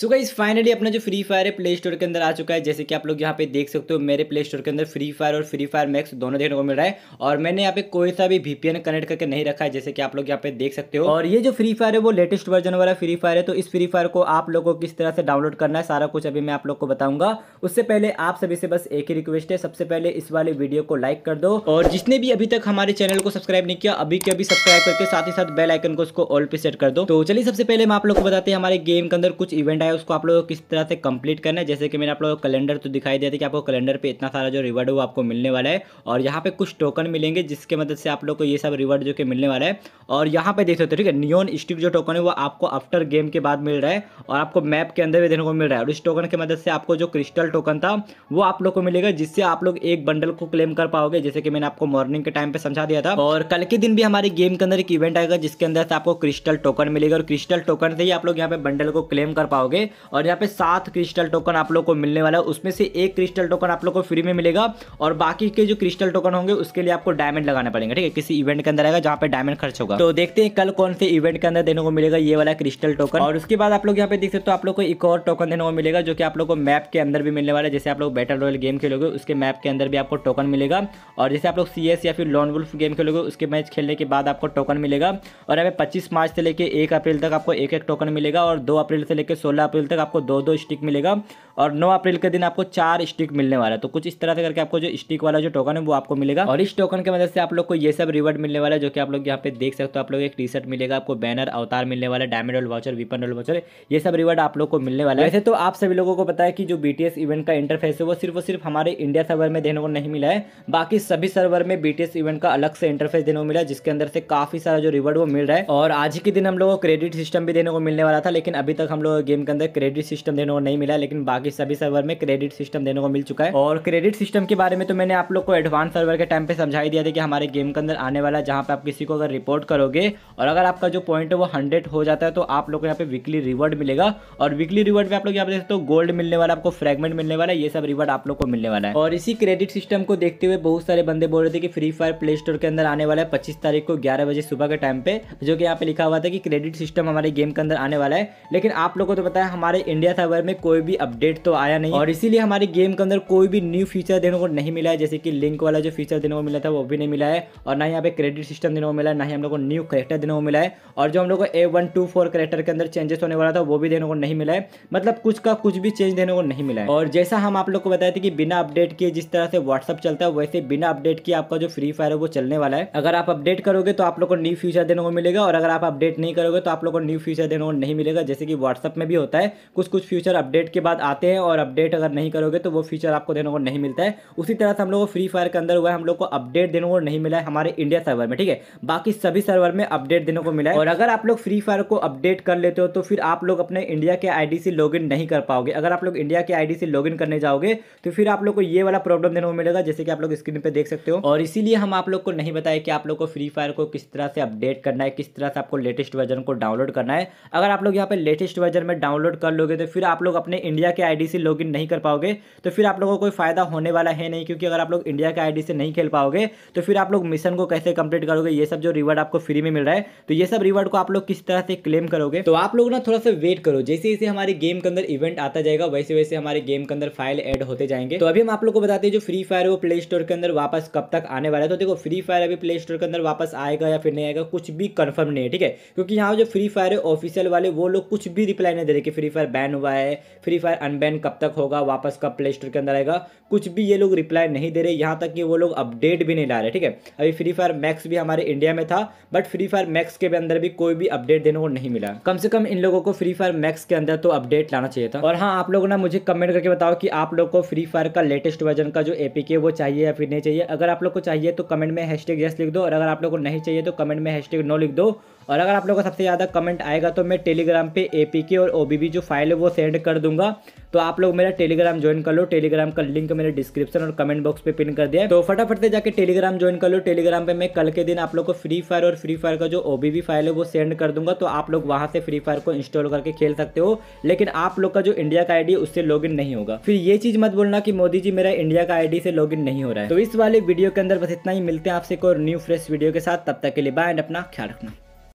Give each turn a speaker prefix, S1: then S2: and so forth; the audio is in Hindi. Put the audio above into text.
S1: सो गाइज फाइनली अपना जो फ्री फायर है प्ले स्टोर के अंदर आ चुका है जैसे कि आप लोग यहाँ पे देख सकते हो मेरे प्ले स्टोर के अंदर फ्री फायर और फ्री फायर मैक्स दोनों देखने को मिल रहा है और मैंने यहाँ पे कोई सा भी वीपीएन कनेक्ट करके नहीं रखा है जैसे कि आप लोग यहाँ पे देख सकते हो और ये जो फ्री फायर है वो लेटेस्ट वर्जन वाला फ्री फायर है तो इस फ्री फायर को आप लोग को किस तरह से डाउनलोड करना है सारा कुछ अभी मैं आप लोग को बताऊंगा उससे पहले आप सभी से बस एक ही रिक्वेस्ट है सबसे पहले इस वाले वीडियो को लाइक कर दो और जिसने भी अभी तक हमारे चैनल को सब्सक्राइब नहीं किया अभी के अभी सब्सक्राइब करके साथ ही साथ बेल आइकन को उसको ऑल पे सेट कर दो तो चलिए सबसे पहले हम आप लोग को बताते हैं हमारे गेम के अंदर कुछ इवेंट रिवार्ड है उसको आप लोग किस तरह से कंप्लीट करना है जैसे कि मैंने आप लोगों को कैलेंडर तो दिखाई दिया था कि आपको कैलेंडर पे इतना सारा जो रिवार्ड है वो आपको मिलने वाला है और यहाँ पे कुछ टोकन मिलेंगे जिसके मदद से आप लोग को ये सब रिवार्ड जो कि मिलने वाला है और यहाँ पे देख सकते हो ठीक है नियोन स्टिक जो टोकन है वो आपको आफ्टर गेम के बाद मिल रहा है और आपको मैप के अंदर भी देखने को मिल रहा है और इस टोकन की मदद से आपको जो क्रिस्टल टोकन था वो आप लोग को मिलेगा जिससे आप लोग एक बंडल को क्लेम कर पाओगे जैसे कि मैंने आपको मॉर्निंग के टाइम पर समझा दिया था और कल के दिन भी हमारे गेम के अंदर एक इवेंट आएगा जिसके अंदर से आपको क्रिस्टल टोकन मिलेगा और क्रिस्टल टोकन से ही आप लोग यहाँ पे बंडल को क्लेम कर पाओगे पाओगे और यहाँ पे सात क्रिस्टल टोकन आप लोग को मिलने वाला है उसमें से एक क्रिस्टल टोकन आप लोग को फ्री में मिलेगा और बाकी के जो क्रिस्टल टोकन होंगे उसके लिए आपको डायमंड लगाना पड़ेगा ठीक है किसी इवेंट के अंदर आएगा जहाँ पे डायमंड खर्च होगा तो देखते हैं कल कौन से इवेंट के अंदर देने को मिलेगा ये वाला क्रिस्टल टोकन और उसके बाद आप लोग यहाँ पे देख सकते हो आप लोग को एक और टोकन देने को मिलेगा जो कि आप लोग को मैप के अंदर भी मिलने वाला है जैसे आप लोग बैटल रॉयल गेम खेलोगे उसके मैप के अंदर भी आपको टोकन मिलेगा और जैसे आप लोग सी या फिर लॉन वुल्फ गेम खेलोगे उसके मैच खेलने के बाद आपको टोकन मिलेगा और यहाँ पे पच्चीस मार्च से लेकर एक अप्रैल तक आपको एक एक टोकन मिलेगा और दो अप्रैल से लेकर सोलह पंद्रह अप्रैल तक आपको दो दो स्टिक मिलेगा और नौ अप्रैल के दिन आपको चार स्टिक मिलने वाला है तो कुछ इस तरह से करके आपको जो स्टिक वाला जो टोकन है वो आपको मिलेगा और इस टोकन की मदद से आप लोग को ये सब रिवर्ड मिलने वाला है जो कि आप लोग यहाँ पे देख सकते हो आप लोग एक टी शर्ट मिलेगा आपको बैनर अवतार मिलने वाला है diamond royale voucher weapon royale voucher ये सब रिवर्ड आप लोग को मिलने वाला है वैसे तो आप सभी लोगों को पता है कि जो बी इवेंट का इंटरफेस है वो सिर्फ और सिर्फ हमारे इंडिया सर्वर में देने को नहीं मिला है बाकी सभी सर्वर में बी इवेंट का अलग से इंटरफेस देने को मिला जिसके अंदर से काफी सारा जो रिवर्ड वो मिल रहा है और आज के दिन हम लोग को क्रेडिट सिस्टम भी देने को मिलने वाला था लेकिन अभी तक हम लोग गेम के के अंदर क्रेडिट सिस्टम देने को नहीं मिला लेकिन बाकी सभी सर्वर में क्रेडिट सिस्टम देने को मिल चुका है और क्रेडिट सिस्टम के बारे में तो मैंने आप लोग को एडवांस सर्वर के टाइम पे समझाई दिया था कि हमारे गेम के अंदर आने वाला जहाँ पे आप किसी को अगर रिपोर्ट करोगे और अगर आपका जो पॉइंट है वो हंड्रेड हो जाता है तो आप लोग को यहाँ पे वीकली रिवॉर्ड मिलेगा और वीकली रिवॉर्ड में आप लोग यहाँ पे देखते हो गोल्ड मिलने वाला आपको फ्रेगमेंट मिलने वाला ये सब रिवॉर्ड आप लोग को मिलने वाला है और इसी क्रेडिट सिस्टम को देखते हुए बहुत सारे बंदे बोल रहे थे कि फ्री फायर प्ले स्टोर के अंदर आने वाला है पच्चीस तारीख को ग्यारह बजे सुबह के टाइम पे जो कि यहाँ पे लिखा हुआ था कि क्रेडिट सिस्टम हमारे गेम के अंदर आने वाला है लेकिन आप लोगों को तो पता है हमारे इंडिया सर्वर में कोई भी अपडेट तो आया नहीं और इसीलिए हमारे गेम के अंदर कोई भी न्यू फीचर देने को नहीं मिला है जैसे कि लिंक वाला जो फीचर देने को मिला था वो भी नहीं मिला है और ना यहाँ पे क्रेडिट सिस्टम देने को मिला है ना ही हम लोग को न्यू करेक्टर देने को मिला है और जो हम लोग को A one two four character के अंदर चेंजेस होने वाला था वो भी देने को नहीं मिला है मतलब कुछ का कुछ भी चेंज देने को नहीं मिला है और जैसा हम आप लोग को बताए थे कि बिना अपडेट के जिस तरह से व्हाट्सअप चलता है वैसे बिना अपडेट किए आपका जो फ्री फायर है वो चलने वाला है अगर आप अपडेट करोगे तो आप लोग को न्यू फीचर देने को मिलेगा और अगर आप अपडेट नहीं करोगे तो आप लोग को न्यू फीचर देने को नहीं मिलेगा जैसे कि व्हाट्सअप में भी होता होता है कुछ कुछ फ्यूचर अपडेट के बाद आते हैं और अपडेट अगर नहीं करोगे तो वो फ्यूचर आपको देने को नहीं मिलता है उसी तरह से हम लोग को फ्री फायर के अंदर हुआ है हम लोग को अपडेट देने को नहीं मिला है हमारे इंडिया सर्वर में ठीक है बाकी सभी सर्वर में अपडेट देने को मिला है और अगर आप लोग फ्री फायर को अपडेट कर लेते हो तो फिर आप लोग अपने इंडिया के आई से लॉगिन नहीं कर पाओगे अगर आप लोग इंडिया के आईडी से लॉग करने जाओगे तो फिर आप लोग को ये वाला प्रॉब्लम देने को मिलेगा जैसे कि आप लोग स्क्रीन पर देख सकते हो और इसीलिए हम आप लोग को नहीं बताए कि आप लोग को फ्री फायर को किस तरह से अपडेट करना है किस तरह से आपको लेटेस्ट वर्जन को डाउनलोड करना है अगर आप लोग यहाँ पे लेटेस्ट वर्जन में डाउनलोड डाउनलोड कर लोगे तो फिर आप लोग अपने इंडिया के आईडी से लॉगिन नहीं कर पाओगे तो फिर आप लोगों को कोई फ़ायदा होने वाला है नहीं क्योंकि अगर आप लोग इंडिया के आईडी से नहीं खेल पाओगे तो फिर आप लोग मिशन को कैसे कंप्लीट करोगे ये सब जो रिवार्ड आपको फ्री में मिल रहा है तो ये सब रिवार्ड को आप लोग किस तरह से क्लेम करोगे तो आप लोग ना थोड़ा सा वेट करो जैसे जैसे हमारे गेम के अंदर इवेंट आता जाएगा वैसे वैसे हमारे गेम के अंदर फाइल एड होते जाएंगे तो अभी हम आप लोग को बताते हैं जो फ्री फायर वो प्ले स्टोर के अंदर वापस कब तक आने वाला है तो देखो फ्री फायर अभी प्ले स्टोर के अंदर वापस आएगा या फिर नहीं आएगा कुछ भी कन्फर्म नहीं है ठीक है क्योंकि यहाँ जो फ्री फायर है ऑफिसियल वाले वो लोग कुछ भी रिप्लाई नहीं दे रहे देखिए फ्री फायर बैन हुआ है फ्री फायर अनबैन कब तक होगा वापस कब प्ले स्टोर के अंदर आएगा कुछ भी ये लोग रिप्लाई नहीं दे रहे यहाँ तक कि वो लोग अपडेट भी नहीं ला रहे ठीक है अभी फ्री फायर मैक्स भी हमारे इंडिया में था बट फ्री फायर मैक्स के अंदर भी कोई भी अपडेट देने को नहीं मिला कम से कम इन लोगों को फ्री फायर मैक्स के अंदर तो अपडेट लाना चाहिए था और हाँ आप लोग ना मुझे कमेंट करके बताओ कि आप लोग को फ्री फायर का लेटेस्ट वर्जन का जो एपीके वो चाहिए या फिर नहीं चाहिए अगर आप लोग को चाहिए तो कमेंट में हैशटैग यस लिख दो और अगर आप लोग को नहीं चाहिए तो कमेंट में हैश टैग नो लिख दो और अगर आप लोगों का सबसे ज़्यादा कमेंट आएगा तो मैं टेलीग्राम पे ए और ओ जो फाइल है वो सेंड कर दूंगा तो आप लोग मेरा टेलीग्राम ज्वाइन कर लो टेलीग्राम का लिंक मैंने डिस्क्रिप्शन और कमेंट बॉक्स पे पिन कर दिया है तो फटाफट से जाके टेलीग्राम ज्वाइन कर लो टेलीग्राम पे मैं कल के दिन आप लोग को फ्री फायर और फ्री फायर का जो ओ फाइल है वो सेंड कर दूंगा तो आप लोग वहाँ से फ्री फायर को इंस्टॉल करके खेल सकते हो लेकिन आप लोग का जो इंडिया का आई उससे लॉग नहीं होगा फिर ये चीज़ मत बोलना कि मोदी जी मेरा इंडिया का आई से लॉग नहीं हो रहा है तो इस वाले वीडियो के अंदर बस इतना ही मिलते हैं आपसे एक और न्यू फ्रेश वीडियो के साथ तब तक के लिए बाय एंड अपना ख्याल रखना